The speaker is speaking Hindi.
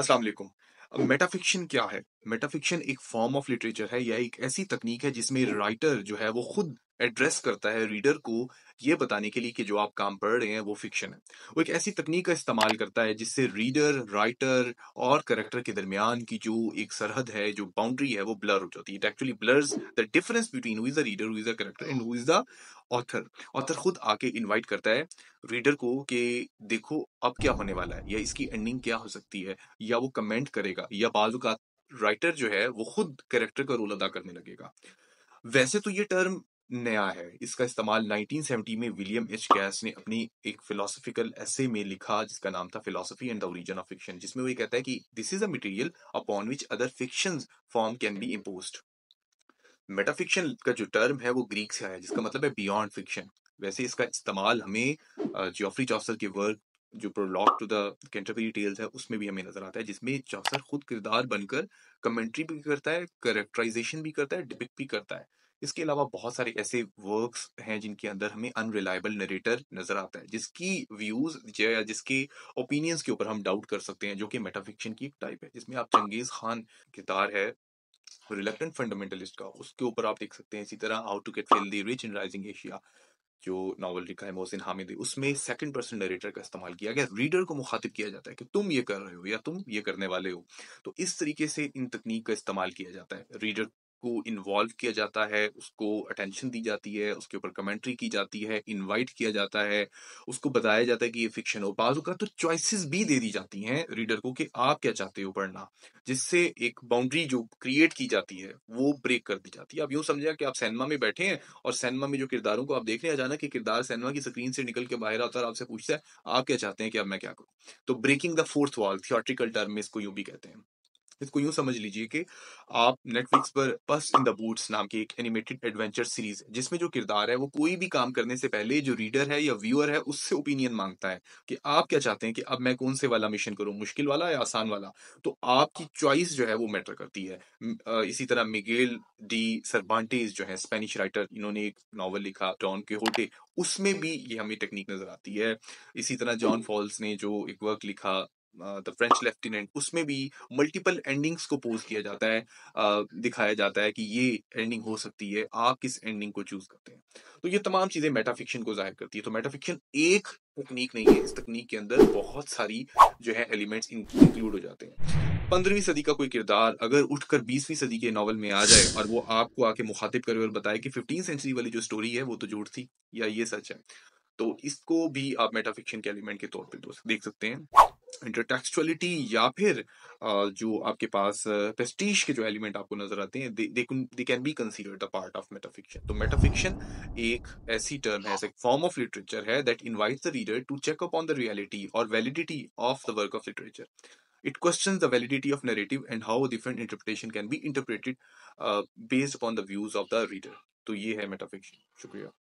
अस्सलाम वालेकुम अब मेटाफिक्शन क्या है मेटाफिक्शन एक फॉर्म ऑफ लिटरेचर है या एक ऐसी तकनीक है जिसमें राइटर जो है वो खुद एड्रेस करता है रीडर को ये बताने के लिए कि जो आप काम पढ़ रहे हैं वो फिक्शन है वो एक ऐसी तकनीक का इस्तेमाल करता है जिससे रीडर राइटर और करेक्टर के दरमियान की जो एक सरहद है जो बाउंड्री है वो ब्लर हो जाती है it actually blurs the difference between who is the reader who is the character and who is the author author खुद आके इनवाइट करता है रीडर को कि देखो अब क्या होने वाला है या इसकी एंडिंग क्या हो सकती है या वो कमेंट करेगा या बाजुकात राइटर जो है वो खुद करेक्टर का रोल अदा करने लगेगा वैसे तो ये टर्म नया है इसका इस्तेमाल 1970 में विलियम एच गैस ने अपनी एक फिलोसफिकल एसे में लिखा जिसका नाम था philosophy and the origin of fiction जिसमें वो ये कहता है कि this is a material upon which other fiction form can be imposed metafiction का जो टर्म है वो ग्रीक से आया जिसका मतलब है बियॉन्ड फिक्शन वैसे इसका इस्तेमाल हमें जॉफरी चौसर के वर्क जो prologue to the Canterbury Tales है उसमें भी हमें नजर आता है जिसमें चौसर खुद किरदार बनकर कमेंट्री भी करता है करेक्टराइजेशन भी करता है डिपिक्ट भी करता है इसके अलावा बहुत सारे ऐसे वर्क्स हैं जिनके अंदर हमें अनरिलायबल नरेटर नजर आता है जिसकी व्यूज या जिसके ओपिनियंस के ऊपर हम डाउट कर सकते हैं जो कि मेटाफिक्शन की टाइप है जिसमें आप चंगेज खान किरदार है रिलेक्टेंट फंडामेंटलिस्ट का उसके ऊपर आप देख सकते हैं इसी तरह how to get filthy rich in rising Asia जो नावल लिखा है मोहसिन हामिद उसमें सेकंड पर्सन नरेटर का इस्तेमाल किया गया रीडर को मुखातिब किया जाता है कि तुम ये कर रहे हो या तुम ये करने वाले हो तो इस तरीके से इन तकनीक का इस्तेमाल किया जाता है रीडर को इन्वॉल्व किया जाता है उसको अटेंशन दी जाती है उसके ऊपर कमेंट्री की जाती है इनवाइट किया जाता है उसको बताया जाता है कि ये फिक्शन हो बाजू का तो चॉइसेस भी दे दी जाती हैं रीडर को कि आप क्या चाहते हो पढ़ना जिससे एक बाउंड्री जो क्रिएट की जाती है वो ब्रेक कर दी जाती है आप यूं समझा कि आप सैनमा में बैठे हैं और सैनमा में जो किरदारों को आप देख रहे हैं जाना कि किरदार सैनमा की स्क्रीन से निकल के बाहर आता है आपसे पूछता है आप क्या चाहते हैं कि अब मैं क्या करूं तो breaking the fourth wall theatrical term में इसको यूं भी कहते हैं इसको यूं समझ लीजिए कि आप नेटफ्लिक्स पर पस इन द बूट्स नाम की एक एनिमेटेड एडवेंचर सीरीज है जिसमें जो किरदार है वो कोई भी काम करने से पहले जो रीडर है या व्यूअर है उससे ओपिनियन मांगता है कि आप क्या चाहते हैं कि अब मैं कौन से वाला मिशन करूं मुश्किल वाला या आसान वाला तो आपकी चॉइस जो है वो मैटर करती है इसी तरह मिगेल डी सरबांटेज जो है स्पेनिश राइटर इन्होंने एक नॉवल लिखा डॉन के होटे उसमें भी ये हमें टेक्निक नजर आती है इसी तरह जॉन फॉल्स ने जो एक वर्क लिखा द फ्रेंच लेफ्टिनेंट उसमें भी मल्टीपल एंडिंग्स को पोज किया जाता है uh, दिखाया जाता है कि ये एंडिंग हो सकती है आप किस एंडिंग को चूज करते हैं तो ये तमाम चीजें मेटाफिक्शन को जाहिर करती है तो मेटाफिक्शन एक तकनीक नहीं है इस तकनीक के अंदर बहुत सारी जो है एलिमेंट्स इंक्लूड हो जाते हैं पंद्रहवीं सदी का कोई किरदार अगर उठकर बीसवीं सदी के नावल में आ जाए और वो आपको आके मुखातिब करे और बताए कि फिफ्टीन सेंचुरी वाली जो स्टोरी है वो तो झूठ थी या ये सच है तो इसको भी आप मेटाफिक्शन के एलिमेंट के तौर पर देख सकते हैं इंटरटेक्चुअलिटी या फिर जो आपके पास प्रेस्टीज के जो एलिमेंट आपको नजर आते हैं they can be considered a part of metafiction तो मेटाफिक्शन एक ऐसी टर्म है एक फॉर्म ऑफ लिटरेचर है that invites the reader to check up on the reality और validity of the work of literature it question the validity of narrative and how different interpretation can be interpreted based upon the views of the reader तो ये है मेटाफिक्शन शुक्रिया